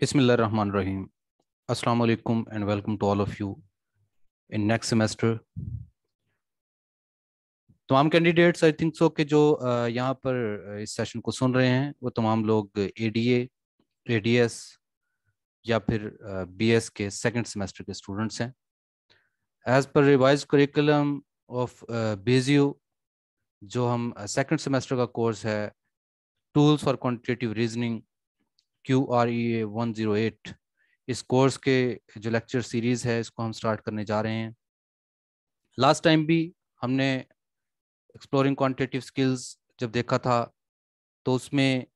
Bismillahirrahmanirrahim. Assalamu alaikum and welcome to all of you. In next semester, तमाम candidates I think so के जो यहाँ पर इस सेशन को सुन रहे हैं वो तमाम लोग A D A D S या फिर बी एस के सेकेंड सेमेस्टर के स्टूडेंट्स हैं एज पर रिवाइज करिकुलम ऑफ बेजियो जो हम सेकेंड सेमेस्टर का कोर्स है tools for quantitative reasoning Q R E A one zero eight इस कोर्स के जो लेक्चर सीरीज़ है इसको हम स्टार्ट करने जा रहे हैं लास्ट टाइम भी हमने एक्सप्लोरिंग क्वान्टिटिव स्किल्स जब देखा था तो उसमें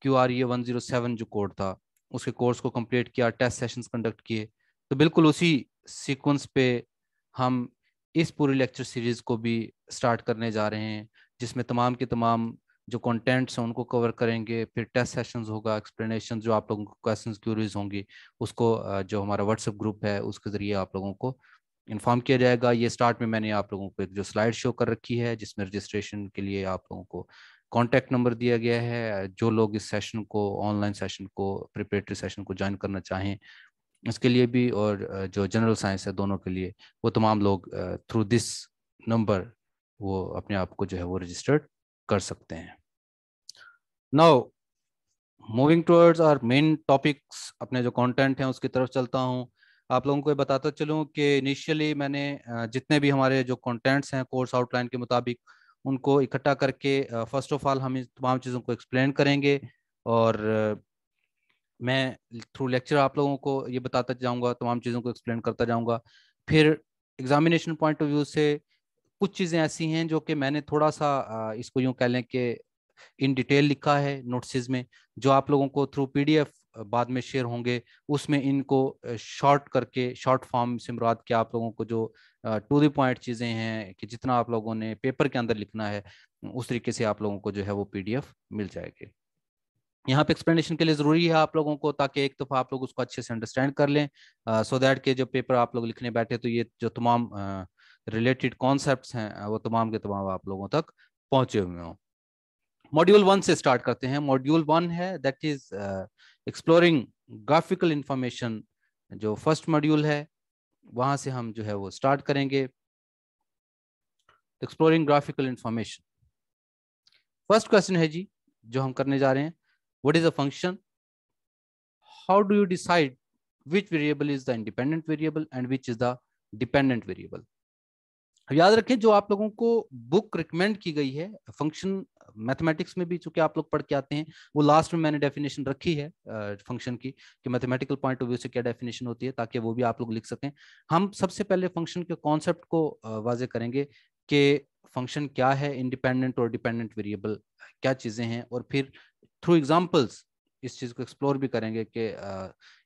Q R E A one zero seven जो कोड था उसके कोर्स को कंप्लीट किया टेस्ट सेशंस कंडक्ट किए तो बिल्कुल उसी सीक्वेंस पे हम इस पूरी लेक्चर सीरीज़ को भी स्टार्ट करने जा रहे हैं जिसमें तमाम के तमाम जो कंटेंट्स हैं उनको कवर करेंगे फिर टेस्ट सेशंस होगा एक्सप्लेनेशन जो आप लोगों को क्वेश्चंस क्यूरीज होंगी उसको जो हमारा व्हाट्सएप ग्रुप है उसके ज़रिए आप लोगों को इन्फॉर्म किया जाएगा ये स्टार्ट में मैंने आप लोगों को एक जो स्लाइड शो कर रखी है जिसमें रजिस्ट्रेशन के लिए आप लोगों को कॉन्टैक्ट नंबर दिया गया है जो लोग इस सेशन को ऑनलाइन सेशन को प्रिपेटरी सेशन को ज्वाइन करना चाहें इसके लिए भी और जो जनरल साइंस है दोनों के लिए वो तमाम लोग थ्रू दिस नंबर वो अपने आप को जो है वो रजिस्टर्ड कर सकते हैं now moving towards our main topics अपने जो कंटेंट हैं उसकी तरफ चलता हूँ आप लोगों को बताता चलूँ कि इनिशियली मैंने जितने भी हमारे जो कंटेंट्स हैं कोर्स आउटलाइन के मुताबिक उनको इकट्ठा करके फर्स्ट ऑफ ऑल हम इन तमाम चीज़ों को एक्सप्लेन करेंगे और मैं थ्रू लेक्चर आप लोगों को ये बताता जाऊँगा तमाम चीज़ों को एक्सप्लेन करता जाऊँगा फिर एग्जामिनेशन पॉइंट ऑफ व्यू से कुछ चीज़ें ऐसी हैं जो कि मैंने थोड़ा सा इसको यूँ कह लें कि इन डिटेल लिखा है नोट्स में जो आप लोगों को थ्रू पीडीएफ बाद में शेयर होंगे उसमें इनको शॉर्ट करके शॉर्ट फॉर्म से मुराद के आप लोगों को जो टू द पॉइंट चीज़ें हैं कि जितना आप लोगों ने पेपर के अंदर लिखना है उस तरीके से आप लोगों को जो है वो पीडीएफ मिल जाएगी यहाँ पे एक्सप्लेनेशन के लिए ज़रूरी है आप लोगों को ताकि एक दफ़ा आप लोग उसको अच्छे से अंडरस्टैंड कर लें सो uh, दैट so के जो पेपर आप लोग लिखने बैठे तो ये जो तमाम uh, रिलेटेड कॉन्सेप्ट हैं वो तमाम के तमाम आप लोगों तक पहुंचे हुए हों मॉड्यूल वन से स्टार्ट करते हैं मॉड्यूल वन है that is exploring graphical information जो फर्स्ट मॉड्यूल है वहां से हम जो है वो स्टार्ट करेंगे exploring graphical information first question है जी जो हम करने जा रहे हैं what is a function how do you decide which variable is the independent variable and which is the dependent variable याद रखें जो आप लोगों को बुक रिकमेंड की गई है फंक्शन मैथमेटिक्स में भी चूंकि आप लोग पढ़ के आते हैं वो लास्ट में मैंने डेफिनेशन रखी है फंक्शन की कि मैथमेटिकल पॉइंट ऑफ व्यू से क्या डेफिनेशन होती है ताकि वो भी आप लोग लिख सकें हम सबसे पहले फंक्शन के कॉन्सेप्ट को वाजे करेंगे कि फंक्शन क्या है इंडिपेंडेंट और डिपेंडेंट वेरिएबल क्या चीज़ें हैं और फिर थ्रू एग्जाम्पल्स इस चीज़ को एक्सप्लोर भी करेंगे कि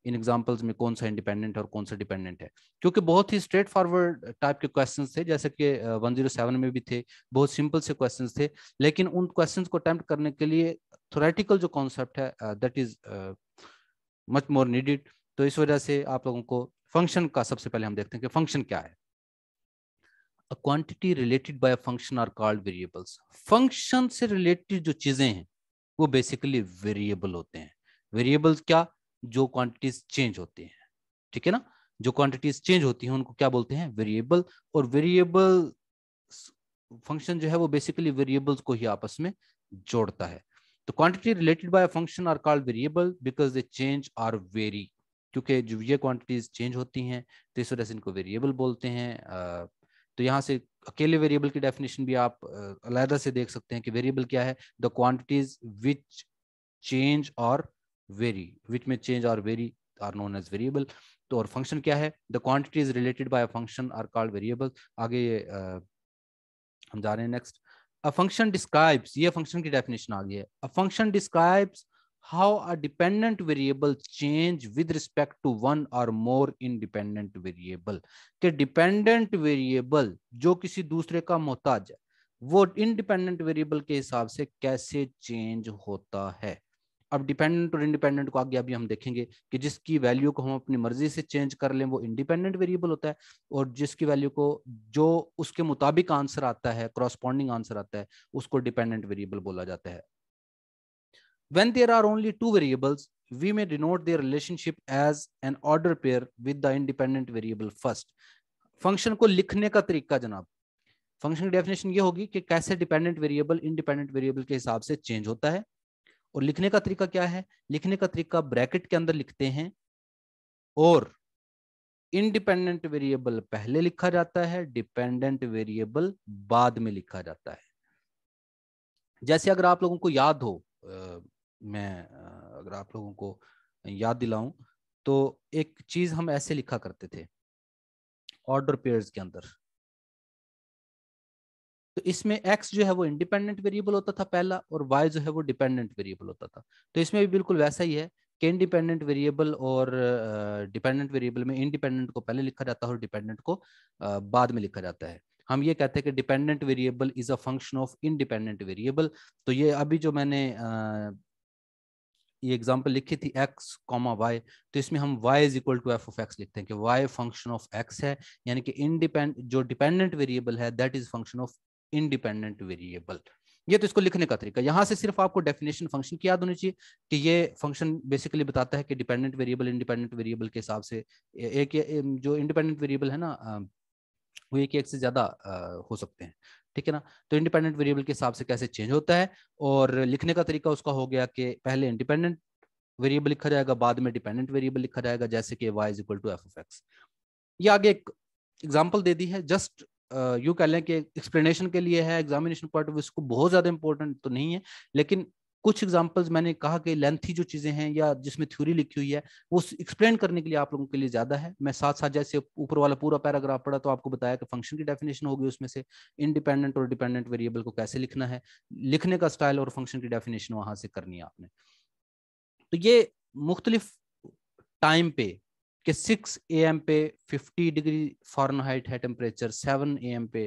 इन एग्जांपल्स में कौन सा इंडिपेंडेंट और कौन सा डिपेंडेंट है क्योंकि बहुत ही स्ट्रेट फॉरवर्ड टाइप के क्वेश्चन थे जैसे कि वन जीरो सेवन में भी थे बहुत सिंपल से क्वेश्चंस थे लेकिन उन क्वेश्चन को अटैम्प्ट करने के लिए थोरेटिकल जो कॉन्सेप्ट है that is much more needed तो इस वजह से आप लोगों को फंक्शन का सबसे पहले हम देखते हैं कि फंक्शन क्या है quantity related by function are called variables function से रिलेटेड जो चीजें हैं वो बेसिकली वेरिएबल होते हैं वेरिएबल्स क्या जो क्वांटिटीज चेंज होते हैं ठीक है ना जो क्वांटिटीज चेंज होती हैं उनको क्या बोलते हैं वेरिएबल और वेरिएबल फंक्शन जो है वो बेसिकली वेरिएबल्स को ही आपस में जोड़ता है तो quantity related by function are called variable because they change are vary क्योंकि जो ये क्वांटिटीज चेंज होती हैं तो इस वजह से इनको वेरिएबल बोलते हैं तो यहाँ से अकेले वेरिएबल की डेफिनेशन भी आप अलहदा से देख सकते हैं कि वेरिएबल क्या है द क्वान्टिटीज विच चेंज और वेरी विच में चेंज और vary are known as variable तो और फंक्शन क्या है the quantities related by function are called variable आगे uh, हम जा रहे हैं नेक्स्ट अ फंक्शन डिस्क्राइब्स ये फंक्शन की डेफिनेशन आ गई है a function describes how a dependent variable change with respect to one or more independent variable ke dependent variable जो किसी दूसरे का मोहताज है वो independent variable के हिसाब से कैसे change होता है अब डिपेंडेंट और इंडिपेंडेंट को आगे अभी हम देखेंगे कि जिसकी वैल्यू को हम अपनी मर्जी से चेंज कर लें वो इंडिपेंडेंट वेरिएबल होता है और जिसकी वैल्यू को जो उसके मुताबिक आंसर आता है क्रॉस्पॉन्डिंग आंसर आता है उसको डिपेंडेंट वेरिएबल बोला जाता है When there are only two variables, we may denote their relationship as an order pair with the independent variable first. Function को लिखने का तरीका जनाब फंक्शन की डेफिनेशन ये होगी कि कैसे डिपेंडेंट वेरिएबल इंडिपेंडेंट वेरिएबल के हिसाब से चेंज होता है और लिखने का तरीका क्या है लिखने का तरीका ब्रैकेट के अंदर लिखते हैं और इंडिपेंडेंट वेरिएबल पहले लिखा जाता है डिपेंडेंट वेरिएबल बाद में लिखा जाता है जैसे अगर आप लोगों को याद हो मैं अगर आप लोगों को याद दिलाऊं तो एक चीज हम ऐसे लिखा करते थे ऑर्डर पेयर्स के अंदर तो इसमें x जो है वो इंडिपेंडेंट वेरिएबल होता था पहला और y जो है वो डिपेंडेंट वेरिएबल होता था तो इसमें भी बिल्कुल वैसा ही है कि इंडिपेंडेंट वेरिएबल और डिपेंडेंट uh, वेरिएबल में इंडिपेंडेंट को पहले लिखा जाता है और डिपेंडेंट को uh, बाद में लिखा जाता है हम ये कहते हैं कि dependent variable is a function of independent variable तो ये अभी जो मैंने uh, ये एग्जांपल लिखी थी x कॉमा वाई तो इसमें हम y is equal to F of X लिखते हैं कि y फंक्शन ऑफ x है यानी कि इनडिपेंड जो डिपेंडेंट वेरिएबल है that is function of independent variable ये तो इसको लिखने का तरीका यहाँ से सिर्फ आपको डेफिनेशन फंक्शन की याद होनी चाहिए कि ये फंक्शन बेसिकली बताता है कि डिपेंडेंट वेरिएबल इंडिपेंडेंट वेरिएबल के हिसाब से एक जो इंडिपेंडेंट वेरिएबल है ना वो एक एक से ज्यादा हो सकते हैं ठीक है ना तो इंडिपेंडेंट वेरिएबल के हिसाब से कैसे चेंज होता है और लिखने का तरीका उसका हो गया कि पहले इंडिपेंडेंट वेरिएबल लिखा जाएगा बाद में डिपेंडेंट वेरिएबल लिखा जाएगा जैसे कि Y is equal to F of X ये आगे एक एग्जाम्पल दे दी है जस्ट यू कह लें कि एक्सप्लेनेशन के लिए है एग्जामिनेशन पॉइंट ऑफ व्यू इसको बहुत ज़्यादा इंपॉर्टेंट तो नहीं है लेकिन कुछ एग्जाम्पल्स मैंने कहा कि लेंथी जो चीज़ें हैं या जिसमें थ्योरी लिखी हुई है वो एक्सप्लेन करने के लिए आप लोगों के लिए ज़्यादा है मैं साथ साथ जैसे ऊपर वाला पूरा पैराग्राफ पढ़ा तो आपको बताया कि फंक्शन की डेफिनेशन होगी उसमें से इंडिपेंडेंट और डिपेंडेंट वेरिएबल को कैसे लिखना है लिखने का स्टाइल और फंक्शन की डेफिनेशन वहां से करनी है आपने तो ये मुख्तलिफ टाइम पे सिक्स ए एम पे फिफ्टी डिग्री फॉरन हाइट है टेम्परेचर सेवन ए एम पे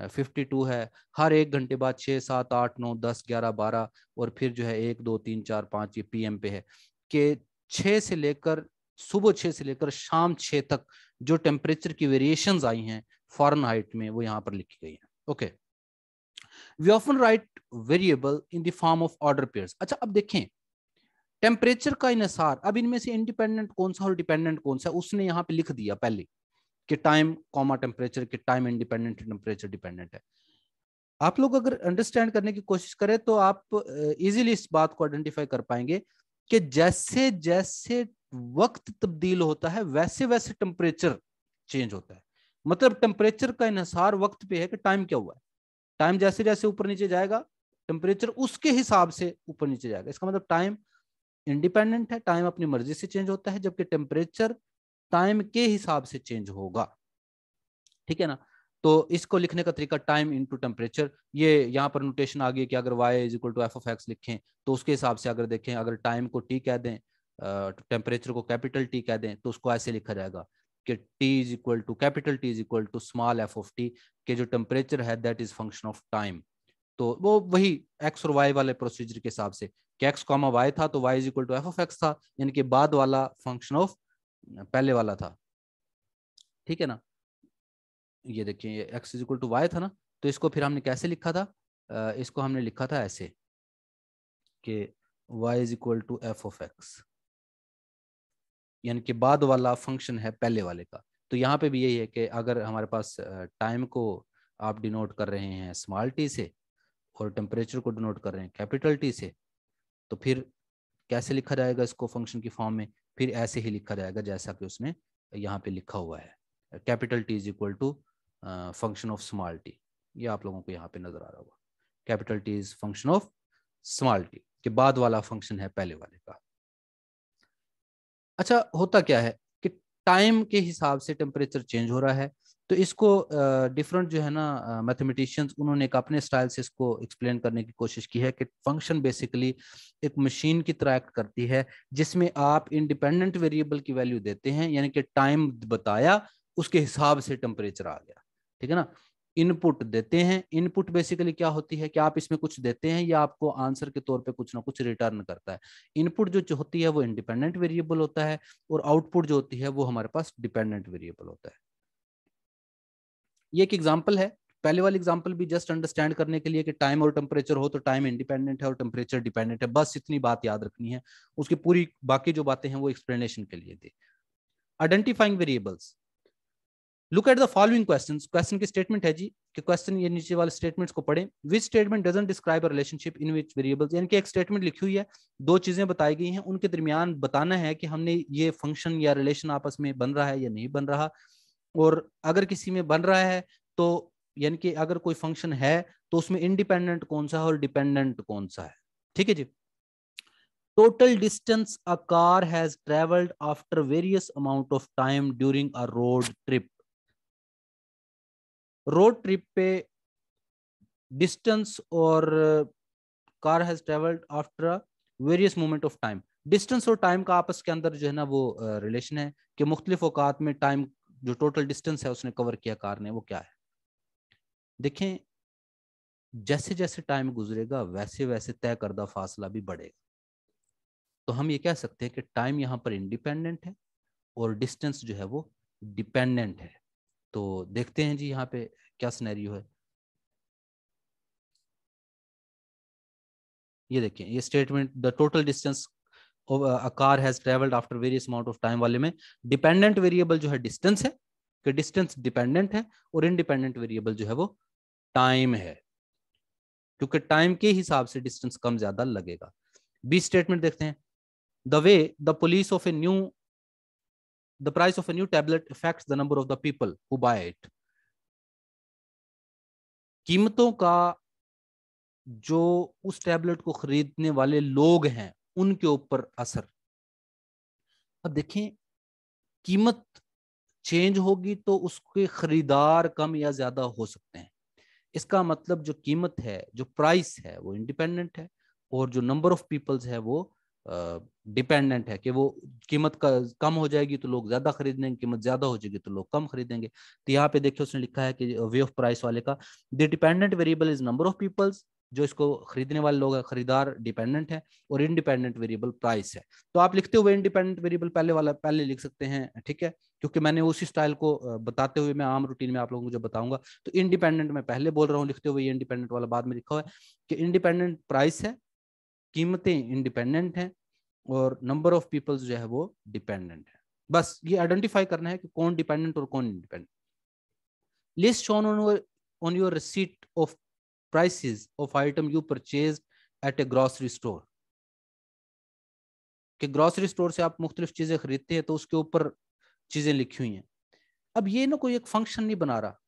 फिफ्टी टू है हर एक घंटे बाद छः सात आठ नौ दस ग्यारह बारह और फिर जो है एक दो तीन चार पाँच ये पी पे है कि छः से लेकर सुबह छः से लेकर शाम छः तक जो टेम्परेचर की वेरिएशन आई हैं फॉरन हाइट में वो यहाँ पर लिखी गई है okay we often write variable in the form of order pairs अच्छा अब देखें टेम्परेचर का इनसार अब इनमें से इंडिपेंडेंट कौन सा और डिपेंडेंट कौन सा उसने यहाँ पे लिख दिया पहले कि टाइम कॉमा टेम्परेचर कि टाइम इंडिपेंडेंट टेम्परेचर डिपेंडेंट है आप लोग अगर अंडरस्टैंड करने की कोशिश करें तो आप इजीली uh, इस बात को आइडेंटिफाई कर पाएंगे कि जैसे जैसे वक्त तब्दील होता है वैसे वैसे टेम्परेचर चेंज होता है मतलब टेम्परेचर का इंसार वक्त पे है कि टाइम क्या हुआ है टाइम जैसे जैसे ऊपर नीचे जाएगा टेम्परेचर उसके हिसाब से ऊपर नीचे जाएगा इसका मतलब टाइम इंडिपेंडेंट है टाइम अपनी मर्जी से चेंज होता है जबकि टेम्परेचर टाइम के हिसाब से चेंज होगा ठीक है ना तो इसको लिखने का तरीका टाइम इनटू टेम्परेचर ये यहाँ पर नोटेशन आ गई कि अगर Y is equal to F of X लिखें तो उसके हिसाब से अगर देखें अगर टाइम को टी कह दें टेम्परेचर को कैपिटल टी कह दें तो उसको ऐसे लिखा जाएगा कि T is equal to capital T is equal to small F of T के जो टेम्परेचर है that is function of time तो वो वही एक्स और वाई वाले प्रोसीजर के हिसाब से कि एक्स कॉमा वाई था तो Y is equal to F of X था यानी कि बाद वाला फंक्शन ऑफ पहले वाला था ठीक है ना ये देखिए ये X is equal to Y था ना तो इसको फिर हमने कैसे लिखा था इसको हमने लिखा था ऐसे कि y is equal to F of X यानी कि बाद वाला फंक्शन है पहले वाले का तो यहाँ पे भी यही है कि अगर हमारे पास टाइम को आप डिनोट कर रहे हैं स्मॉल टी से और टेम्परेचर को डिनोट कर रहे हैं कैपिटल टी से तो फिर कैसे लिखा जाएगा इसको फंक्शन की फॉर्म में फिर ऐसे ही लिखा जाएगा जैसा कि उसने यहाँ पे लिखा हुआ है capital T is equal to function of small T ये आप लोगों को यहाँ पे नजर आ रहा होगा capital T is function of small T के बाद वाला फंक्शन है पहले वाले का अच्छा होता क्या है कि टाइम के हिसाब से टेम्परेचर चेंज हो रहा है तो इसको डिफरेंट uh, जो है ना मैथमेटिशियंस uh, उन्होंने एक अपने स्टाइल से इसको एक्सप्लेन करने की कोशिश की है कि फंक्शन बेसिकली एक मशीन की तरह एक्ट करती है जिसमें आप इंडिपेंडेंट वेरिएबल की वैल्यू देते हैं यानी कि टाइम बताया उसके हिसाब से टेम्परेचर आ गया ठीक है ना इनपुट देते हैं इनपुट बेसिकली क्या होती है कि आप इसमें कुछ देते हैं या आपको आंसर के तौर पे कुछ ना कुछ रिटर्न करता है इनपुट जो होती है वो इंडिपेंडेंट वेरिएबल होता है और आउटपुट जो होती है वो हमारे पास डिपेंडेंट वेरिएबल होता है ये एक एग्जाम्पल है पहले वाली एग्जाम्पल भी जस्ट अंडरस्टैंड करने के लिए कि टाइम और टेम्परेचर हो तो टाइम इंडिपेंडेंट है और टेम्परेचर डिपेंडेंट है बस इतनी बात याद रखनी है उसकी पूरी बाकी जो बातें हैं वो एक्सप्लेनेशन के लिए दे identifying variables look at the following question question की स्टेटमेंट है जी कि क्वेश्चन ये नीचे वाले स्टेटमेंट्स को पढ़ें which statement doesn't describe relationship in which variables यानी कि एक स्टेटमेंट लिखी हुई है दो चीजें बताई गई हैं उनके दरमियान बताना है कि हमने ये फंक्शन या रिलेशन आपस में बन रहा है या नहीं बन रहा और अगर किसी में बन रहा है तो यानी कि अगर कोई फंक्शन है तो उसमें इंडिपेंडेंट कौन सा है और डिपेंडेंट कौन सा है ठीक है जी total distance a car has travelled after various amount of time during a road trip road trip पे डिस्टेंस और car has travelled after various moment of time distance और टाइम का आपस के अंदर जो है ना वो रिलेशन है कि मुख्तलिफ अवकात में टाइम जो टोटल डिस्टेंस है उसने कवर किया कार ने वो क्या है देखें जैसे जैसे टाइम गुजरेगा वैसे वैसे तय करदा फासला भी बढ़ेगा तो हम ये कह सकते हैं कि टाइम यहाँ पर इंडिपेंडेंट है और डिस्टेंस जो है वो डिपेंडेंट है तो देखते हैं जी यहाँ पे क्या सिनेरियो है ये देखिए ये statement the total distance car has travelled after various amount of time वाले में डिपेंडेंट वेरिएबल जो है डिस्टेंस है कि डिस्टेंस डिपेंडेंट है और इनडिपेंडेंट वेरिएबल जो है वो टाइम है क्योंकि टाइम के हिसाब से डिस्टेंस कम ज्यादा लगेगा बी स्टेटमेंट देखते हैं the way the police of a new the price of a new tablet effect the number of the people who buy it कीमतों का जो उस टैबलेट को खरीदने वाले लोग हैं उनके ऊपर असर अब देखें कीमत चेंज होगी तो उसके खरीदार कम या ज्यादा हो सकते हैं इसका मतलब जो कीमत है जो प्राइस है वो इंडिपेंडेंट है और जो नंबर ऑफ पीपल्स है वो डिपेंडेंट uh, है कि वो कीमत का कम हो जाएगी तो लोग ज्यादा खरीदेंगे कीमत ज्यादा हो जाएगी तो लोग कम खरीदेंगे तो यहाँ पे देखिए उसने लिखा है कि वे ऑफ प्राइस वाले का the dependent variable is number of peoples जो इसको खरीदने वाले लोग हैं खरीदार डिपेंडेंट है और इनडिपेंडेंट वेरिएबल प्राइस है तो आप लिखते हुए इनडिपेंडेंट वेरिएबल पहले वाला पहले लिख सकते हैं ठीक है क्योंकि मैंने उसी स्टाइल को बताते हुए मैं आम रूटीन में आप लोगों को जो बताऊंगा तो इनडिपेंडेंट मैं पहले बोल रहा हूँ लिखते हुए इनडिपेंडेंट वाला बाद में लिखा हुआ है कि इनडिपेंडेंट प्राइस है कीमतें इंडिपेंडेंट हैं और नंबर ऑफ पीपल्स जो है वो डिपेंडेंट है बस ये आइडेंटिफाई करना है कि कौन डिपेंडेंट और कौन independent list on on your receipt of prices of item you purchased at a grocery store के ग्रोसरी स्टोर से आप मुख्तलिफ चीज़ें खरीदते हैं तो उसके ऊपर चीज़ें लिखी हुई हैं अब ये ना कोई एक फंक्शन नहीं बना रहा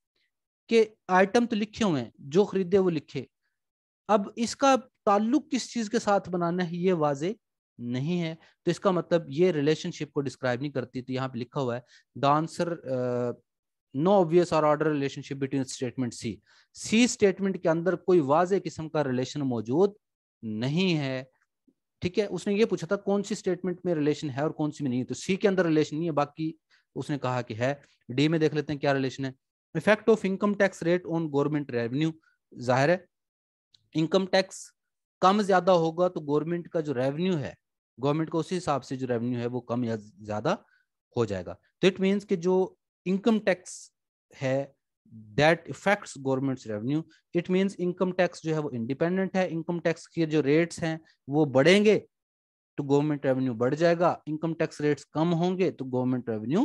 कि आइटम तो लिखे हुए हैं जो खरीदे वो लिखे अब इसका ताल्लुक किस चीज़ के साथ बनाना है ये वाजे नहीं है तो इसका मतलब ये रिलेशनशिप को डिस्क्राइब नहीं करती तो यहाँ पे लिखा हुआ है द आंसर नो ऑब्वियस और order relationship between statement C C statement के अंदर कोई वाज किस्म का रिलेशन मौजूद नहीं है ठीक है उसने ये पूछा था कौन सी स्टेटमेंट में रिलेशन है और कौन सी में नहीं है तो सी के अंदर रिलेशन नहीं है बाकी उसने कहा कि है डी में देख लेते हैं क्या रिलेशन है effect of income tax rate on government revenue जाहिर है इनकम टैक्स कम ज्यादा होगा तो गवर्नमेंट का जो रेवेन्यू है गवर्नमेंट का उसी हिसाब से जो रेवेन्यू है वो कम या ज्यादा हो जाएगा तो इट मीन्स कि जो income tax है that effects governments revenue it means income tax जो है वो इंडिपेंडेंट है इनकम टैक्स के जो रेट्स हैं वो बढ़ेंगे तो गवर्नमेंट रेवेन्यू बढ़ जाएगा इनकम टैक्स रेट्स कम होंगे तो गवर्नमेंट रेवेन्यू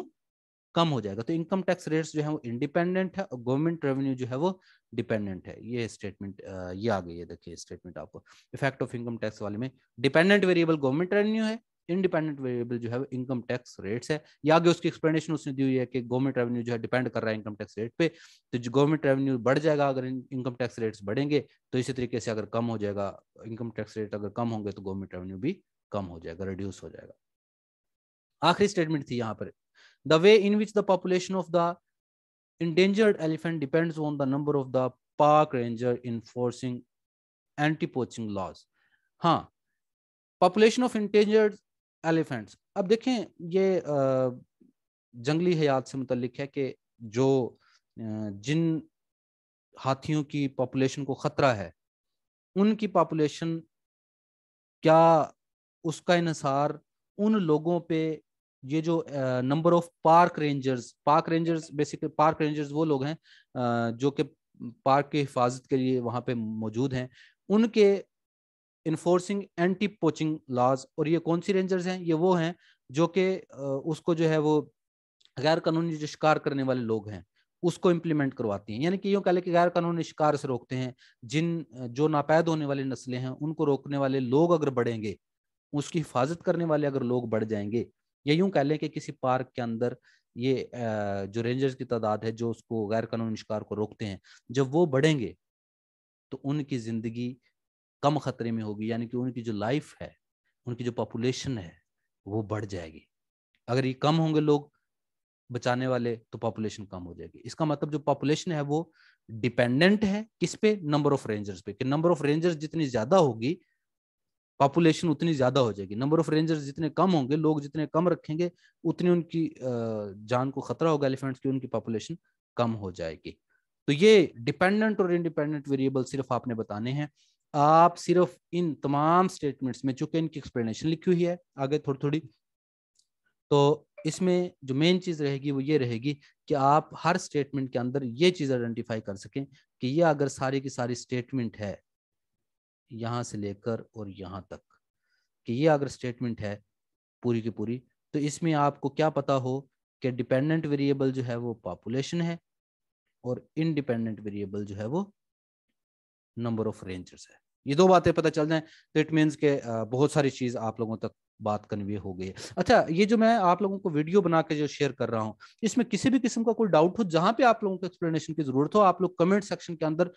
कम हो जाएगा तो इनकम टैक्स रेट्स जो है वो इंडिपेंडेंट है और गवर्नमेंट रेवेन्यू जो है वो डिपेंडेंट है ये स्टेटमेंट ये आ गई है देखिए स्टेटमेंट आपको इफेक्ट ऑफ इनकम टैक्स वाले में डिपेंडेंट वेरिएबल गवर्नमेंट रेवेन्यू है इंडिपेंडेंट वेरिएबल जो है इनकम टैक्स रेट्स है या आगे उसकी एक्सप्लेनेशन उसने दी हुई है कि गवर्नमेंट रेवेन्यू जो है डिपेंड कर रहा है इनकम टैक्स रेट पे तो जो गवर्नमेंट रेवेन्यू बढ़ जाएगा अगर इनकम टैक्स रेट्स बढ़ेंगे तो इसी तरीके से अगर कम हो जाएगा इनकम टैक्स रेट अगर कम होंगे तो गवर्नमेंट रेवेन्यू भी कम हो जाएगा रिड्यूस हो जाएगा आखिरी स्टेटमेंट थी यहाँ पर the way in which the population of the endangered elephant depends on the number of the park ranger enforcing anti poaching laws हाँ पॉपुलेशन ऑफ इंडेंजर्ड एलिफेंट्स अब देखें ये जंगली हयात से मुतलिक है कि जो जिन हाथियों की पॉपुलेशन को ख़तरा है उनकी पॉपुलेशन क्या उसका इसार उन लोगों पे ये जो number of park rangers park rangers basically park rangers वो लोग हैं जो कि पार्क की हिफाजत के लिए वहाँ पे मौजूद हैं उनके इन्फोर्सिंग एंटी पोचिंग लॉज और ये कौन सी रेंजर्स हैं ये वो हैं जो कि उसको जो है वो गैर कानूनी जो शिकार करने वाले लोग हैं उसको इम्प्लीमेंट करवाती हैं यानी कि यूँ कह लें कि गैर कानूनी शिकार से रोकते हैं जिन जो नापैद होने वाली नस्लें हैं उनको रोकने वाले लोग अगर बढ़ेंगे उसकी हिफाजत करने वाले अगर लोग बढ़ जाएंगे या यूँ कह लें कि किसी पार्क के अंदर ये जो रेंजर्स की तादाद है जो उसको गैर कानूनी शिकार को रोकते हैं जब वो बढ़ेंगे तो उनकी ज़िंदगी कम खतरे में होगी यानी कि उनकी जो लाइफ है उनकी जो पॉपुलेशन है वो बढ़ जाएगी अगर ये कम होंगे लोग बचाने वाले तो पॉपुलेशन कम हो जाएगी इसका मतलब जो पॉपुलेशन है वो डिपेंडेंट है किस पे नंबर ऑफ रेंजर्स पे कि नंबर ऑफ रेंजर्स जितनी ज्यादा होगी पॉपुलेशन उतनी ज्यादा हो जाएगी नंबर ऑफ रेंजर्स जितने कम होंगे लोग जितने कम रखेंगे उतनी उनकी जान को खतरा होगा एलिफेंट्स की उनकी पॉपुलेशन कम हो जाएगी तो ये डिपेंडेंट और इंडिपेंडेंट वेरिएबल सिर्फ आपने बताने हैं आप सिर्फ इन तमाम स्टेटमेंट्स में चूंकि इनकी एक्सप्लेनेशन लिखी हुई है आगे थोड़ी थोड़ी तो इसमें जो मेन चीज़ रहेगी वो ये रहेगी कि आप हर स्टेटमेंट के अंदर ये चीज़ आइडेंटिफाई कर सकें कि ये अगर सारी की सारी स्टेटमेंट है यहां से लेकर और यहां तक कि ये अगर स्टेटमेंट है पूरी की पूरी तो इसमें आपको क्या पता हो कि डिपेंडेंट वेरिएबल जो है वो पॉपुलेशन है और इनडिपेंडेंट वेरिएबल जो है वो नंबर ऑफ रेंजर्स है ये दो बातें पता चल जाए तो इट मीन्स के बहुत सारी चीज आप लोगों तक बात कन्वे हो गई है अच्छा ये जो मैं आप लोगों को वीडियो बना के जो शेयर कर रहा हूँ इसमें किसी भी किस्म का कोई डाउट हो जहां पे आप लोगों को एक्सप्लेनेशन की जरूरत हो आप लोग कमेंट सेक्शन के अंदर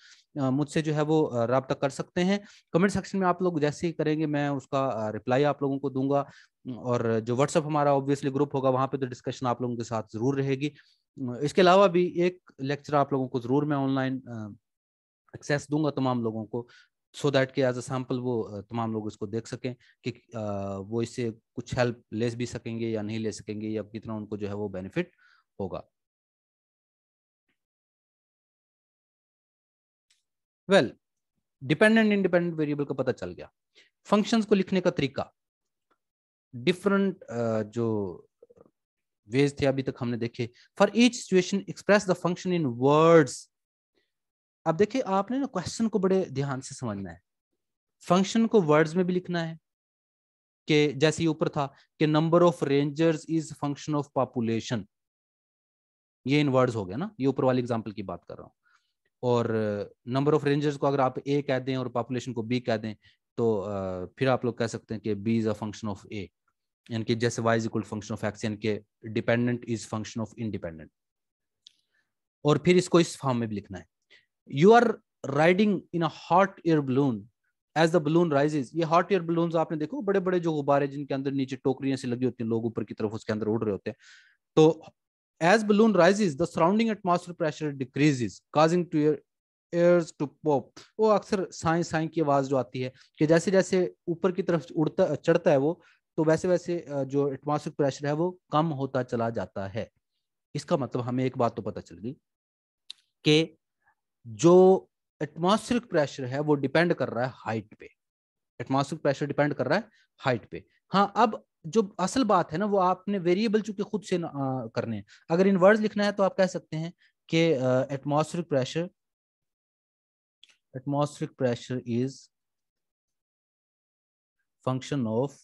मुझसे जो है वो रबता कर सकते हैं कमेंट सेक्शन में आप लोग जैसे ही करेंगे मैं उसका रिप्लाई आप लोगों को दूंगा और जो व्हाट्सअप हमारा ऑब्वियसली ग्रुप होगा वहां पे तो डिस्कशन आप लोगों के साथ जरूर रहेगी इसके अलावा भी एक लेक्चर आप लोगों को जरूर मैं ऑनलाइन एक्सेस दूंगा तमाम लोगों को सो दैट के एज अ सैम्पल वो तमाम लोग इसको देख सकें कि वो इससे कुछ हेल्प ले भी सकेंगे या नहीं ले सकेंगे या कितना उनको जो है वो बेनिफिट होगा वेल डिपेंडेंट इंडिपेंडेंट वेरिएबल का पता चल गया फंक्शंस को लिखने का तरीका डिफरेंट uh, जो वेज थे अभी तक हमने देखे for each situation express the function in words अब देखिए आपने ना क्वेश्चन को बड़े ध्यान से समझना है फंक्शन को वर्ड्स में भी लिखना है कि जैसे ऊपर था कि number of rangers is function of population ये इन वर्ड्स हो गया ना ये ऊपर वाली एग्जांपल की बात कर रहा हूँ और नंबर ऑफ रेंजर्स को अगर आप ए कह दें और पॉपुलेशन को बी कह दें तो uh, फिर आप लोग कह सकते हैं कि B is a function of A यानी कि जैसे Y is equal function of X यानी कि dependent is function of independent और फिर इसको इस फॉर्म में भी लिखना है you are riding in a hot air balloon as the balloon rises ये हॉट एयर बलून आपने देखो बड़े बड़े जो गुब्बारे जिनके अंदर नीचे टोकरियां से लगी होती है लोग ऊपर की तरफ उसके अंदर उड़ रहे होते हैं तो as balloon rises the surrounding atmosphere pressure decreases causing to your ears to pop वो अक्सर साई साई की आवाज जो आती है कि जैसे जैसे ऊपर की तरफ उड़ता चढ़ता है वो तो वैसे वैसे जो एटमॉस्फेयर प्रेशर है वो कम होता चला जाता है इसका मतलब हमें एक बात तो पता चल गई कि जो एटमॉस्फेरिक प्रेशर है वो डिपेंड कर रहा है हाइट पे एटमॉस्फेरिक प्रेशर डिपेंड कर रहा है हाइट पे हाँ अब जो असल बात है ना वो आपने वेरिएबल चूंकि खुद से आ, करने हैं अगर वर्ड लिखना है तो आप कह सकते हैं कि atmospheric pressure atmospheric pressure is function of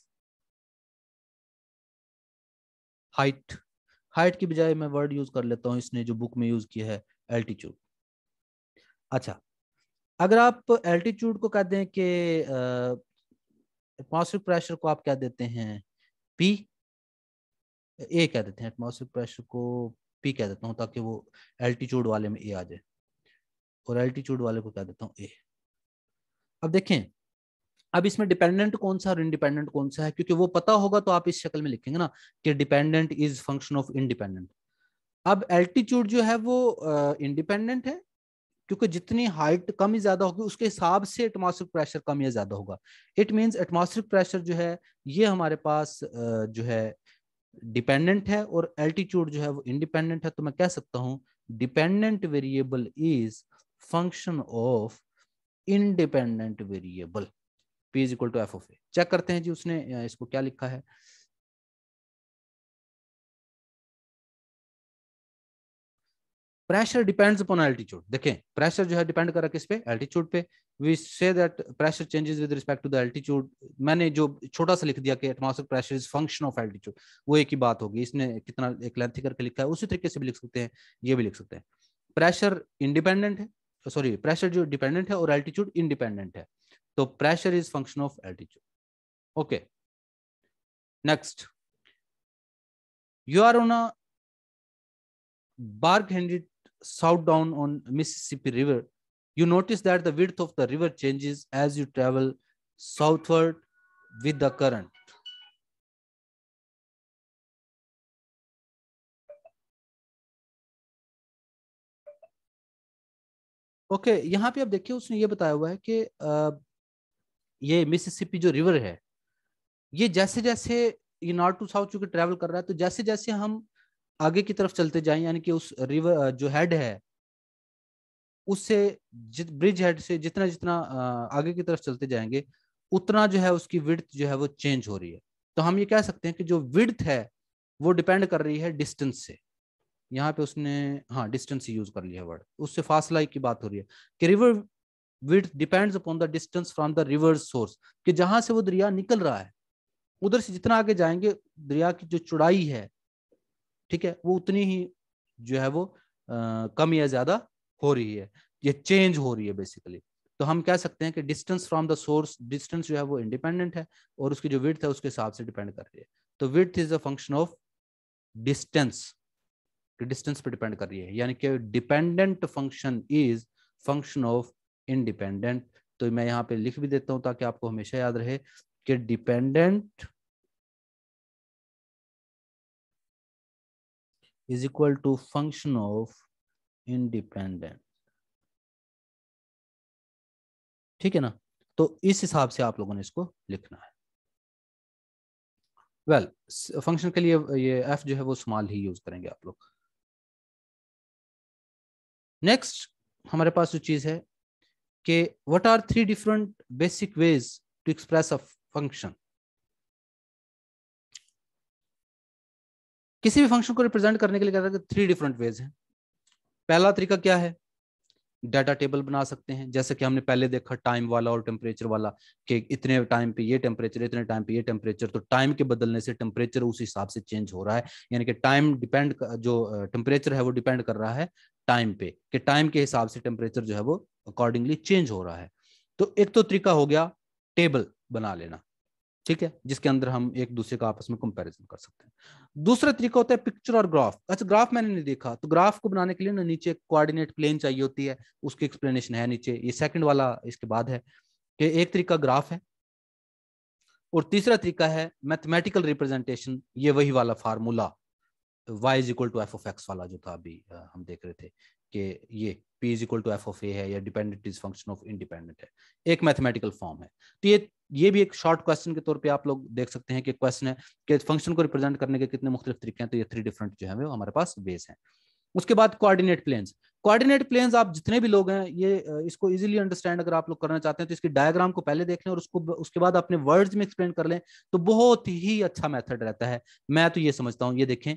height height की बजाय मैं वर्ड यूज कर लेता हूं इसने जो बुक में यूज किया है एल्टीट्यूड अच्छा अगर आप एल्टीट्यूड को कहते हैं कि एटमॉस्फेरिक प्रेशर को आप क्या देते हैं पी ए कह देते हैं एटमॉस्फेरिक प्रेशर को पी कह देता हूँ ताकि वो एल्टीट्यूड वाले में ए आ जाए और एल्टीट्यूड वाले को कह देता हूँ ए अब देखें अब इसमें डिपेंडेंट कौन सा और इंडिपेंडेंट कौन सा है क्योंकि वो पता होगा तो आप इस शक्ल में लिखेंगे ना कि dependent is function of independent अब एल्टीट्यूड जो है वो इंडिपेंडेंट है क्योंकि जितनी हाइट कम ही ज्यादा होगी उसके हिसाब से एटमॉस्फेरिक प्रेशर कम या ज्यादा होगा इट मीन्स एटमॉस्फेरिक प्रेशर जो है ये हमारे पास जो है डिपेंडेंट है और एल्टीट्यूड जो है वो इंडिपेंडेंट है तो मैं कह सकता हूँ dependent variable is function of independent variable P is equal to F of A check करते हैं जी उसने इसको क्या लिखा है प्रेशर डिपेंड्स अपॉन एल्टीट्यूड देखें प्रेशर जो है डिपेंड कर रहा है किस पे एल्टीट्यूड पे we say that pressure changes with respect to the altitude मैंने जो छोटा सा लिख दिया कि atmospheric pressure is function of altitude वो एक ही बात होगी इसने कितना एक लेंथी करके लिखा है उसी तरीके से भी लिख सकते हैं ये भी लिख सकते हैं प्रेशर इंडिपेंडेंट है सॉरी प्रेशर जो डिपेंडेंट है और एल्टीट्यूड इंडिपेंडेंट है तो pressure is function of altitude okay next you are on a barge headed south down on Mississippi River, you notice that the width of the river changes as you travel southward with the current. Okay okay, यहाँ पे आप देखिए उसने ये बताया हुआ है कि ये मिसिसिपी जो रिवर है ये जैसे जैसे ये नॉर्थ टू साउथ चूंकि ट्रैवल कर रहा है तो जैसे जैसे हम आगे की तरफ चलते जाएं यानी कि उस रिवर जो हेड है उससे जित ब्रिज हेड से जितना जितना आगे की तरफ चलते जाएंगे उतना जो है उसकी विड्थ जो है वो चेंज हो रही है तो हम ये कह सकते हैं कि जो विड्थ है वो डिपेंड कर रही है डिस्टेंस से यहाँ पे उसने हाँ डिस्टेंस यूज कर लिया वर्ड उससे फासला की बात हो रही है कि river width depends upon the distance from the river source कि जहां से वो दरिया निकल रहा है उधर से जितना आगे जाएंगे दरिया की जो चुड़ाई है ठीक है वो उतनी ही जो है वो आ, कम या ज्यादा हो रही है ये चेंज हो रही है बेसिकली तो हम कह सकते हैं कि distance from the source distance जो है वो इंडिपेंडेंट है और उसकी जो विथ है उसके हिसाब से डिपेंड कर रही है तो width is a function of distance distance पे डिपेंड कर रही है यानी कि dependent function is function of independent तो मैं यहाँ पे लिख भी देता हूं ताकि आपको हमेशा याद रहे कि dependent is equal to function of independent ठीक है ना तो इस हिसाब से आप लोगों ने इसको लिखना है वेल well, फंक्शन के लिए ये एफ जो है वो स्मॉल ही यूज करेंगे आप लोग नेक्स्ट हमारे पास जो चीज है कि what are three different basic ways to express a function किसी भी फंक्शन को रिप्रेजेंट करने के लिए कहता है थ्री डिफरेंट वेज है पहला तरीका क्या है डाटा टेबल बना सकते हैं जैसे कि हमने पहले देखा टाइम वाला और टेम्परेचर वाला कि इतने टाइम पे ये टेम्परेचर इतने टाइम पे ये टेम्परेचर तो टाइम के बदलने से टेम्परेचर उस हिसाब से चेंज हो रहा है यानी कि टाइम डिपेंड जो टेम्परेचर है वो डिपेंड कर रहा है टाइम पे कि टाइम के हिसाब से टेम्परेचर जो है वो अकॉर्डिंगली चेंज हो रहा है तो एक तो तरीका हो गया टेबल बना लेना ठीक है जिसके अंदर हम एक दूसरे का आपस में कंपैरिजन कर सकते हैं दूसरा तरीका होता है पिक्चर और ग्राफ अच्छा ग्राफ मैंने नहीं देखा तो ग्राफ को बनाने के लिए ना नीचे कोऑर्डिनेट प्लेन चाहिए होती है उसकी एक्सप्लेनेशन है नीचे ये सेकंड वाला इसके बाद है कि एक तरीका ग्राफ है और तीसरा तरीका है मैथमेटिकल रिप्रेजेंटेशन ये वही वाला formula Y is equal to F of X वाला जो था अभी हम देख रहे थे कि ये p is equal to F of A है या dependent is function of independent है एक मैथमेटिकल फॉर्म है तो ये ये भी एक शॉर्ट क्वेश्चन के तौर पे आप लोग देख सकते हैं कि क्वेश्चन है कि फंक्शन को रिप्रेजेंट करने के कितने मुख्तलिफ तरीके हैं तो ये थ्री डिफरेंट जो है वो हमारे पास बेस हैं उसके बाद कोऑर्डिनेट प्लेन्स कोऑर्डिनेट प्लेन्स आप जितने भी लोग हैं ये इसको इजीली अंडरस्टैंड अगर आप लोग करना चाहते हैं तो इसकी डायग्राम को पहले देख लें और उसको उसके बाद अपने वर्ड्स में एक्सप्लेन कर लें तो बहुत ही अच्छा मेथड रहता है मैं तो ये समझता हूँ ये देखें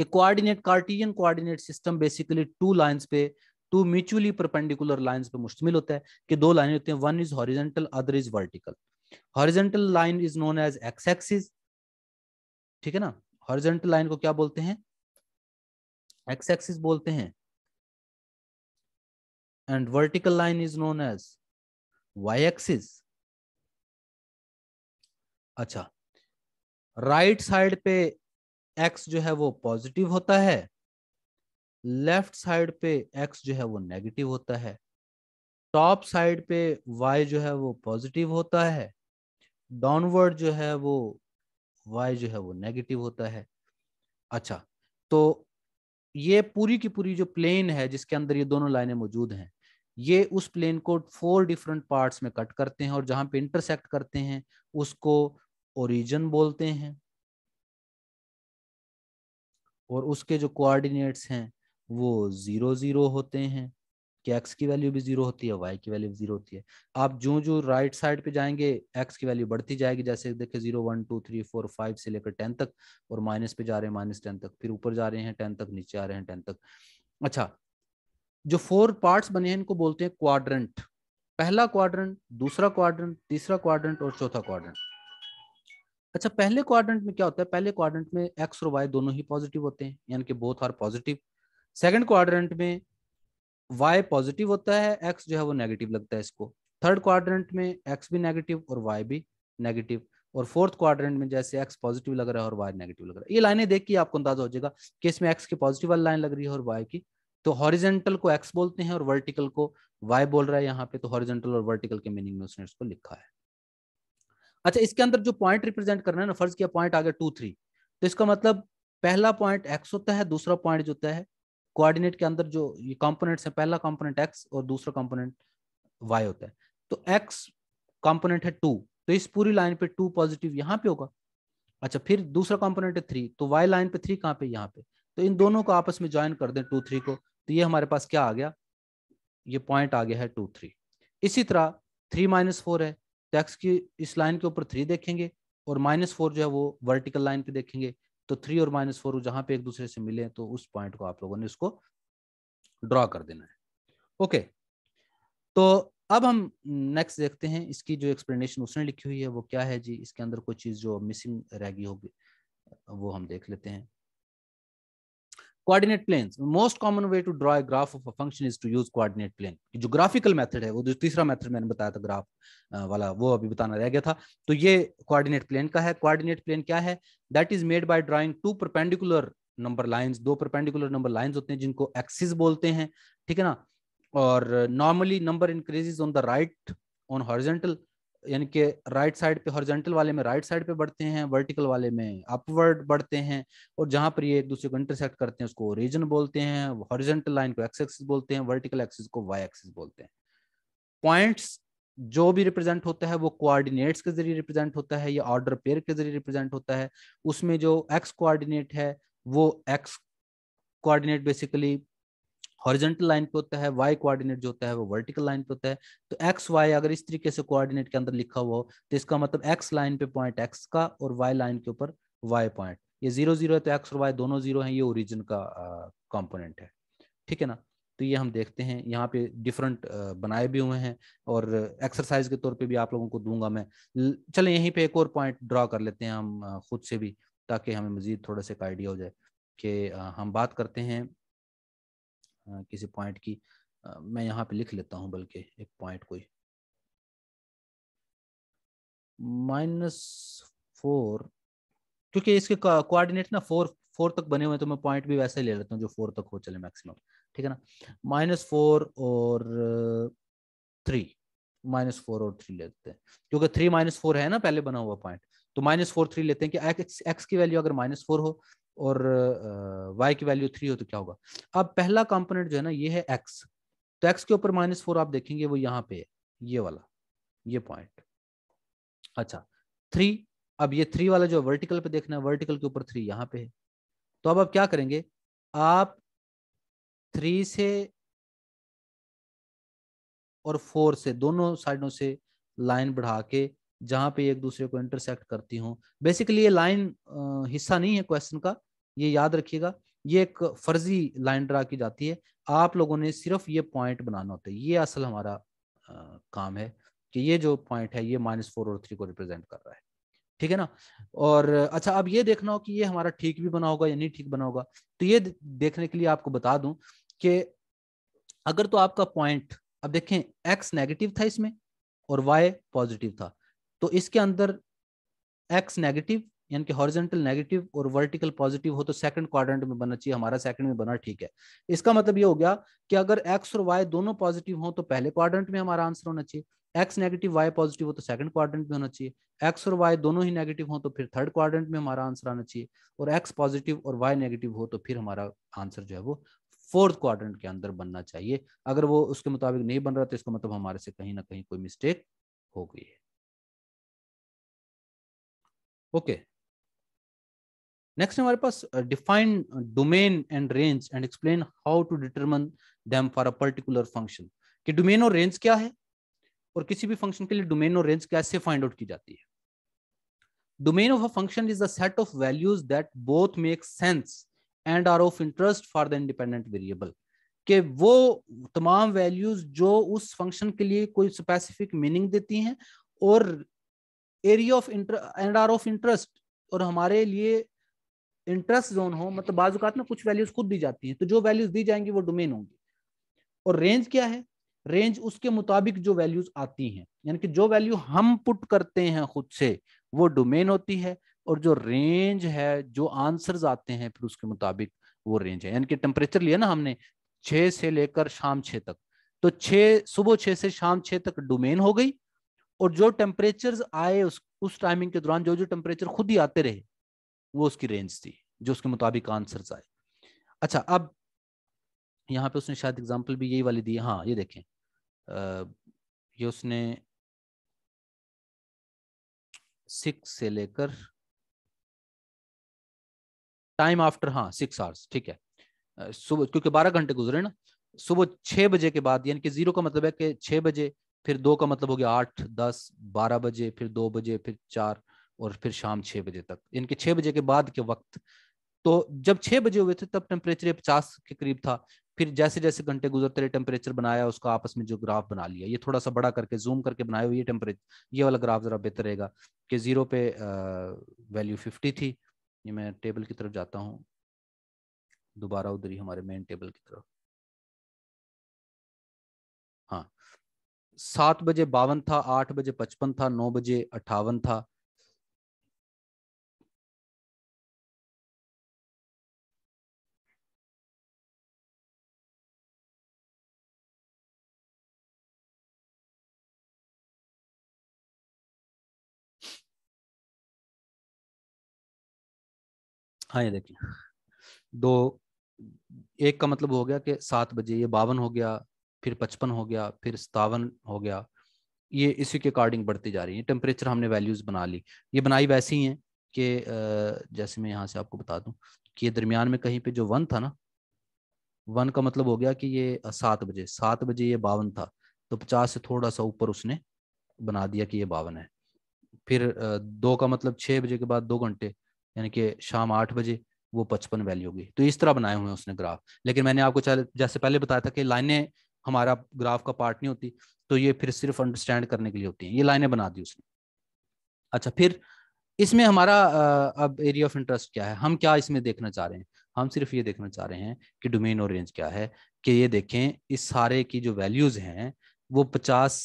a coordinate Cartesian coordinate system basically two lines पे टू म्यूचुअली परपेंडिकुलर लाइंस पे मुश्तमिल होता है कि दो लाइनें होती हैं one is horizontal other is vertical horizontal line is known as X axis ठीक है ना हॉरिजेंटल लाइन को क्या बोलते हैं एक्स एक्सिस बोलते हैं and vertical line is known as Y axis अच्छा राइट right साइड पे एक्स जो है वो पॉजिटिव होता है लेफ्ट साइड पे एक्स जो है वो नेगेटिव होता है टॉप साइड पे वाई जो है वो पॉजिटिव होता है डाउनवर्ड जो है वो वाई जो है वो नेगेटिव होता है अच्छा तो ये पूरी की पूरी जो प्लेन है जिसके अंदर ये दोनों लाइनें मौजूद हैं ये उस प्लेन को फोर डिफरेंट पार्ट्स में कट करते हैं और जहां पे इंटरसेक्ट करते हैं उसको ओरिजिन बोलते हैं और उसके जो कोऑर्डिनेट्स हैं वो ज़ीरो ज़ीरो होते हैं कि एक्स की वैल्यू भी ज़ीरो होती है वाई की वैल्यू भी ज़ीरो होती है आप जो जो राइट साइड पे जाएंगे एक्स की वैल्यू बढ़ती जाएगी जैसे देखिए zero one two three four five से लेकर टेन तक और माइनस पे जा रहे हैं माइनस टेन तक फिर ऊपर जा रहे हैं टेन तक नीचे आ रहे हैं टेन तक अच्छा जो फोर पार्ट्स बने हैं इनको बोलते हैं क्वाड्रेंट पहला क्वाड्रेंट दूसरा क्वाड्रेंट तीसरा क्वाड्रेंट और चौथा क्वाड्रेंट अच्छा पहले क्वाड्रेंट में क्या होता है पहले क्वाड्रेंट में एक्स और वाई दोनों ही पॉजिटिव होते हैं यानी कि both are positive second quadrant में वाई पॉजिटिव होता है एक्स जो है वो नेगेटिव लगता है इसको थर्ड क्वाड्रेंट में एक्स भी नेगेटिव और वाई भी नेगेटिव और फोर्थ क्वाड्रेंट में जैसे एक्स पॉजिटिव लग रहा है और वाई नेगेटिव लग रहा है ये लाइनें देख के आपको अंदाजा हो जाएगा कि इसमें एक्स की पॉजिटिव वाली लाइन लग रही है और वाई की तो हॉरिजेंटल को एक्स बोलते हैं और वर्टिकल को वाई बोल रहा है यहाँ पे तो हॉरिजेंटल और वर्टिकल के मीनिंग में उसने इसको लिखा है अच्छा इसके अंदर जो पॉइंट रिप्रेजेंट करना है ना फर्ज किया पॉइंट आ गया टू थ्री तो इसका मतलब पहला पॉइंट एक्स होता है दूसरा पॉइंट जो होता है कोऑर्डिनेट के अंदर जो ये कंपोनेंट्स है पहला कंपोनेंट एक्स और दूसरा कंपोनेंट वाई होता है तो एक्स कंपोनेंट है टू तो इस पूरी लाइन पे टू पॉजिटिव यहाँ पे होगा अच्छा फिर दूसरा कंपोनेंट है थ्री तो वाई लाइन पे थ्री कहाँ पे यहाँ पे तो इन दोनों को आपस में ज्वाइन कर दें टू थ्री को तो ये हमारे पास क्या आ गया ये पॉइंट आ गया है टू थ्री इसी तरह थ्री माइनस फोर है तो एक्स की इस लाइन के ऊपर थ्री देखेंगे और माइनस फोर जो है वो वर्टिकल लाइन पे देखेंगे तो थ्री और माइनस फोर जहां पे एक दूसरे से मिले तो उस पॉइंट को आप लोगों ने उसको ड्रॉ कर देना है ओके तो अब हम नेक्स्ट देखते हैं इसकी जो एक्सप्लेनेशन उसने लिखी हुई है वो क्या है जी इसके अंदर कोई चीज़ जो मिसिंग रह गई होगी वो हम देख लेते हैं coordinate plane most common way to draw graph of a function is to use coordinate plane जो ग्राफिकल मेथड है वो जो तीसरा मेथड मैंने बताया था ग्राफ वाला वो अभी बताना रह गया था तो ये कोऑर्डिनेट प्लेन का है कोऑर्डिनेट प्लेन क्या है that is made by drawing two perpendicular number lines दो परपेंडिकुलर नंबर लाइंस होते हैं जिनको एक्सिस बोलते हैं ठीक है ना और normally number increases on the right on horizontal यानी कि राइट साइड पे हॉरिजेंटल वाले में राइट साइड पे बढ़ते हैं वर्टिकल वाले में अपवर्ड बढ़ते हैं और जहां पर ये एक दूसरे को इंटरसेक्ट करते हैं उसको रीजन बोलते हैं हॉरिजेंटल लाइन को एक्स एक्सिस बोलते हैं वर्टिकल एक्सिस को वाई एक्सिस बोलते हैं पॉइंट्स जो भी रिप्रेजेंट होता है वो कोऑर्डिनेट्स के जरिए रिप्रेजेंट होता है या ऑर्डर पेयर के जरिए रिप्रेजेंट होता है उसमें जो एक्स कोऑर्डिनेट है वो X coordinate basically horizontal line पे होता है वाई कोऑर्डिनेट जो होता है वो वर्टिकल लाइन पे होता है तो एक्स वाई अगर इस तरीके से कोऑर्डिनेट के अंदर लिखा हुआ हो तो इसका मतलब एक्स लाइन पे पॉइंट एक्स का और वाई लाइन के ऊपर वाई पॉइंट ये जीरो जीरो है तो एक्स और वाई दोनों जीरो है ये ओरिजिन का कॉम्पोनेंट है ठीक है ना तो ये हम देखते हैं यहाँ पे डिफरेंट बनाए भी हुए हैं और एक्सरसाइज के तौर पे भी आप लोगों को दूंगा मैं चले यहीं पे एक और पॉइंट ड्रॉ कर लेते हैं हम खुद से भी ताकि हमें मज़ीद थोड़ा सा आइडिया हो जाए कि हम बात करते हैं किसी पॉइंट की मैं यहाँ पे लिख लेता हूँ बल्कि एक पॉइंट कोई माइनस फोर क्योंकि इसके कोऑर्डिनेट ना फोर फोर तक बने हुए हैं तो मैं पॉइंट भी वैसे ही ले लेता हूँ जो फोर तक हो चले मैक्सिमम ठीक है ना माइनस फोर और थ्री माइनस फोर और थ्री लेते हैं क्योंकि थ्री माइनस फोर है ना पहले बना हुआ पॉइंट तो माइनस फोर थ्री लेते हैं कि एक्स एक्स की वैल्यू अगर माइनस फोर हो और वाई की वैल्यू थ्री हो तो क्या होगा अब पहला कंपोनेंट जो है ना ये है एक्स तो एक्स के ऊपर माइनस फोर आप देखेंगे वो यहाँ पे है ये वाला ये पॉइंट अच्छा थ्री अब ये थ्री वाला जो वर्टिकल पे देखना है वर्टिकल के ऊपर थ्री यहाँ पे है तो अब आप क्या करेंगे आप थ्री से और फोर से दोनों साइडों से लाइन बढ़ा के जहां पे एक दूसरे को इंटरसेक्ट करती हूँ बेसिकली ये लाइन हिस्सा नहीं है क्वेश्चन का ये याद रखिएगा ये एक फर्जी लाइन ड्रा की जाती है आप लोगों ने सिर्फ ये पॉइंट बनाना होता है ये असल हमारा आ, काम है कि ये जो पॉइंट है ये माइनस फोर और थ्री को रिप्रेजेंट कर रहा है ठीक है ना और अच्छा अब ये देखना हो कि ये हमारा ठीक भी बना होगा या नहीं ठीक बना होगा तो ये देखने के लिए आपको बता दूं कि अगर तो आपका पॉइंट अब देखें एक्स नेगेटिव था इसमें और वाई पॉजिटिव था तो इसके अंदर एक्स नेगेटिव यानी कि हॉरिजेंटल नेगेटिव और वर्टिकल पॉजिटिव हो तो सेकंड क्वाड्रेंट में बनना चाहिए हमारा सेकंड में बना ठीक है इसका मतलब ये हो गया कि अगर एक्स और वाई दोनों तो पॉजिटिव हो तो पहले क्वाड्रेंट में हमारा आंसर होना चाहिए एक्स नेगेटिव वाई पॉजिटिव हो तो सेकंड क्वाड्रेंट में होना चाहिए एक्स और वाई दोनों ही नेगेटिव हो तो फिर थर्ड क्वाड्रेंट में हमारा आंसर आना चाहिए और एक्स पॉजिटिव और वाई नेगेटिव हो तो फिर हमारा आंसर जो है वो फोर्थ क्वाड्रेंट के अंदर बनना चाहिए अगर वो उसके मुताबिक नहीं बन रहा तो इसका मतलब हमारे से कहीं ना कहीं कोई मिस्टेक हो गई है ओके नेक्स्ट हमारे पास define domain and range and explain how to determine them for a particular function कि डोमेन और रेंज क्या है और किसी भी फंक्शन के लिए डोमेन और रेंज कैसे फाइंड आउट की जाती है domain of a function is the set of values that both make sense and are of interest for the independent variable कि वो तमाम वैल्यूज जो उस फंक्शन के लिए कोई स्पेसिफिक मीनिंग देती हैं और area of and are of interest और हमारे लिए इंटरेस्ट जोन हो मतलब बाजुकात में कुछ वैल्यूज खुद दी जाती हैं तो जो वैल्यूज दी जाएंगी वो डोमेन होंगी और रेंज क्या है रेंज उसके मुताबिक जो वैल्यूज आती हैं यानी कि जो वैल्यू हम पुट करते हैं खुद से वो डोमेन होती है और जो रेंज है जो आंसर्स आते हैं फिर उसके मुताबिक वो रेंज है यानी कि टेम्परेचर लिया ना हमने छः से लेकर शाम छ तक तो छः सुबह छह से शाम छ तक डोमेन हो गई और जो टेम्परेचर आए उस उस टाइमिंग के दौरान जो जो टेम्परेचर खुद ही आते रहे वो उसकी रेंज थी जो उसके मुताबिक आंसर आए अच्छा अब यहाँ पे उसने शायद एग्जाम्पल भी यही वाली दी हाँ ये देखें आ, ये उसने सिक्स से लेकर टाइम आफ्टर हाँ सिक्स आवर्स ठीक है सुबह क्योंकि बारह घंटे गुजरे ना सुबह छह बजे के बाद यानी कि जीरो का मतलब है कि छह बजे फिर दो का मतलब हो गया आठ दस बारह बजे फिर दो बजे फिर चार और फिर शाम छह बजे तक इनके छह बजे के बाद के वक्त तो जब छह बजे हुए थे तब टेम्परेचर पचास के करीब था फिर जैसे जैसे घंटे गुजरते रहे टेम्परेचर बनाया उसका आपस में जो ग्राफ बना लिया ये थोड़ा सा बड़ा करके जूम करके बनाया हुए ये टेम्परेचर ये वाला ग्राफ जरा बेहतर रहेगा कि जीरो पे वैल्यू फिफ्टी थी ये मैं टेबल की तरफ जाता हूँ दोबारा उधर ही हमारे मेन टेबल की तरफ हाँ सात बजे बावन था आठ बजे पचपन था नौ बजे अट्ठावन था हाँ ये देखिए दो एक का मतलब हो गया कि सात बजे ये बावन हो गया फिर पचपन हो गया फिर सतावन हो गया ये इसी के अकॉर्डिंग बढ़ती जा रही है टेम्परेचर हमने वैल्यूज़ बना ली ये बनाई वैसी ही है कि जैसे मैं यहाँ से आपको बता दूं कि ये दरमियान में कहीं पे जो वन था ना वन का मतलब हो गया कि ये सात बजे सात बजे ये बावन था तो पचास से थोड़ा सा ऊपर उसने बना दिया कि ये बावन है फिर दो का मतलब छः बजे के बाद दो घंटे यानी कि शाम आठ बजे वो पचपन वैल्यू होगी तो इस तरह बनाए हुए हैं उसने ग्राफ लेकिन मैंने आपको जैसे पहले बताया था कि लाइनें हमारा ग्राफ का पार्ट नहीं होती तो ये फिर सिर्फ अंडरस्टैंड करने के लिए होती है ये लाइनें बना दी उसने अच्छा फिर इसमें हमारा अब एरिया ऑफ इंटरेस्ट क्या है हम क्या इसमें देखना चाह रहे हैं हम सिर्फ ये देखना चाह रहे हैं कि डोमेन और रेंज क्या है कि ये देखें इस सारे की जो वैल्यूज हैं वो 50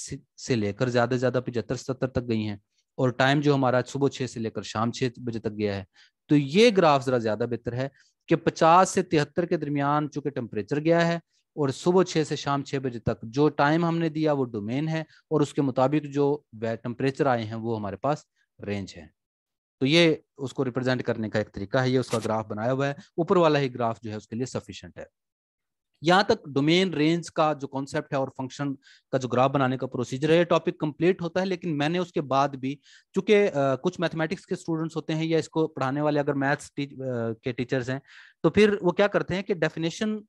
से लेकर ज्यादा ज्यादा पिछहत्तर सत्तर तक गई हैं और टाइम जो हमारा सुबह छह से लेकर शाम छह बजे तक गया है तो ये ग्राफ जरा ज्यादा बेहतर है कि 50 से तिहत्तर के दरमियान चूंकि टेम्परेचर गया है और सुबह छः से शाम छः बजे तक जो टाइम हमने दिया वो डोमेन है और उसके मुताबिक जो टेम्परेचर आए हैं वो हमारे पास रेंज है तो ये उसको रिप्रेजेंट करने का एक तरीका है ये उसका ग्राफ बनाया हुआ है ऊपर वाला ही ग्राफ जो है उसके लिए सफिशियंट है यहाँ तक डोमेन रेंज का जो कॉन्सेप्ट है और फंक्शन का जो ग्राफ बनाने का प्रोसीजर है टॉपिक कंप्लीट होता है लेकिन मैंने उसके बाद भी चूंकि कुछ मैथमेटिक्स के स्टूडेंट्स होते हैं या इसको पढ़ाने वाले अगर मैथ्स टीच, के टीचर्स हैं तो फिर वो क्या करते हैं कि डेफिनेशन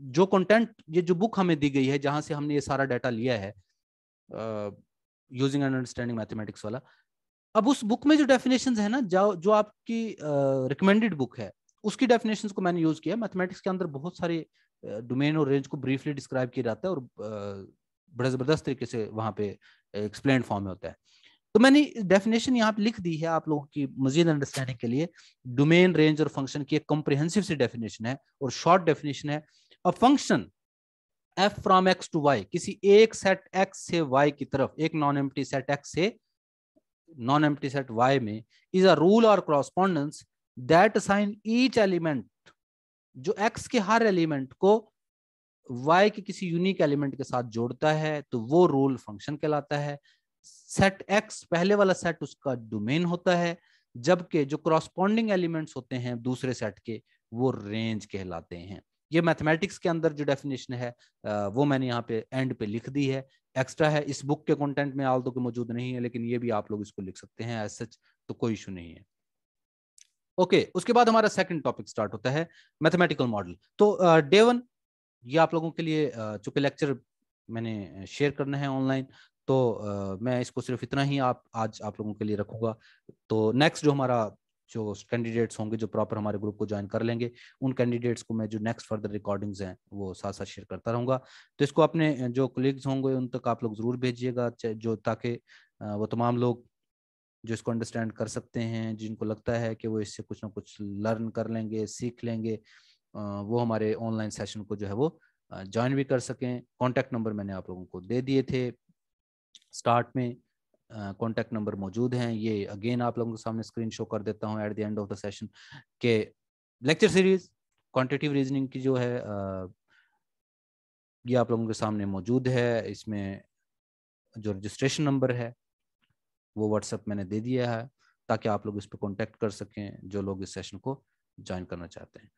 जो कंटेंट ये जो बुक हमें दी गई है जहां से हमने ये सारा डाटा लिया है यूजिंग एंड अंडरस्टैंडिंग मैथमेटिक्स वाला अब उस बुक में जो डेफिनेशन है ना जो जो आपकी रिकमेंडेड uh, बुक है उसकी डेफिनेशन को मैंने यूज किया मैथमेटिक्स के अंदर बहुत सारे डोमेन uh, और रेंज को ब्रीफली डिस्क्राइब किया जाता है और uh, बड़े जबरदस्त तरीके से वहां पे एक्सप्लेन फॉर्म में होता है तो मैंने डेफिनेशन यहाँ पे लिख दी है आप लोगों की मजीद अंडरस्टैंडिंग के लिए डोमेन रेंज और फंक्शन की एक कॉम्प्रिहेंसिव सी डेफिनेशन है और शॉर्ट डेफिनेशन है a function f from x to y किसी एक सेट एक्स से वाई की तरफ एक नॉन एम्प्टी सेट एक्स से नॉन एम्प्टी सेट वाई में इज अ रूल और correspondence that sign each element जो एक्स के हर एलिमेंट को वाई के किसी यूनिक एलिमेंट के साथ जोड़ता है तो वो रूल फंक्शन कहलाता है सेट एक्स पहले वाला सेट उसका डोमेन होता है जबकि जो क्रॉस्पॉन्डिंग एलिमेंट्स होते हैं दूसरे सेट के वो रेंज कहलाते हैं ये मैथमेटिक्स के अंदर जो डेफिनेशन है वो मैंने यहाँ पे एंड पे लिख दी है एक्स्ट्रा है इस बुक के कंटेंट में आल तो मौजूद नहीं है लेकिन ये भी आप लोग इसको लिख सकते हैं एज सच तो कोई इशू नहीं है ओके okay, उसके बाद हमारा सेकंड टॉपिक स्टार्ट होता है मैथमेटिकल मॉडल तो डे वन ये आप लोगों के लिए चूंकि लेक्चर मैंने शेयर करना है ऑनलाइन तो uh, मैं इसको सिर्फ इतना ही आप आज आप लोगों के लिए रखूंगा तो नेक्स्ट जो हमारा जो कैंडिडेट्स होंगे जो प्रॉपर हमारे ग्रुप को ज्वाइन कर लेंगे उन कैंडिडेट्स को मैं जो नेक्स्ट फर्दर रिकॉर्डिंग्स हैं वो साथ साथ शेयर करता रहूंगा तो इसको अपने जो कलीग्स होंगे उन तक आप लोग ज़रूर भेजिएगा जो ताकि वो तमाम लोग जो इसको अंडरस्टैंड कर सकते हैं जिनको लगता है कि वो इससे कुछ ना कुछ लर्न कर लेंगे सीख लेंगे वो हमारे ऑनलाइन सेशन को जो है वो ज्वाइन भी कर सकें कॉन्टैक्ट नंबर मैंने आप लोगों को दे दिए थे स्टार्ट में कॉन्टैक्ट नंबर मौजूद हैं ये अगेन आप लोगों के सामने स्क्रीन शो कर देता हूँ at the end of the session के लेक्चर सीरीज क्वान्टिटिव रीजनिंग की जो है uh, ये आप लोगों के सामने मौजूद है इसमें जो रजिस्ट्रेशन नंबर है वो व्हाट्सएप मैंने दे दिया है ताकि आप लोग इस पर कॉन्टैक्ट कर सकें जो लोग इस सेशन को ज्वाइन करना चाहते हैं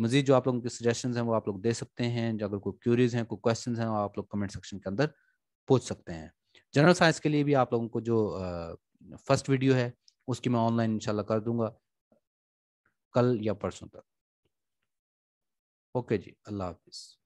मजीद जो आप लोगों के सजेशन हैं वो आप लोग दे सकते हैं जो अगर कोई क्यूरीज हैं कोई क्वेश्चन हैं आप लोग कमेंट सेक्शन के अंदर पूछ सकते हैं जनरल साइंस के लिए भी आप लोगों को जो फर्स्ट वीडियो है उसकी मैं ऑनलाइन इंशाल्लाह कर दूंगा कल या परसों तक ओके जी अल्लाह हाफिज़